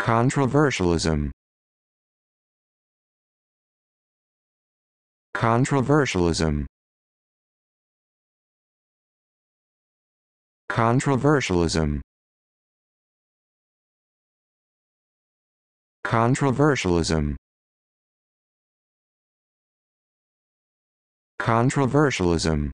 Controversialism Controversialism Controversialism Controversialism Controversialism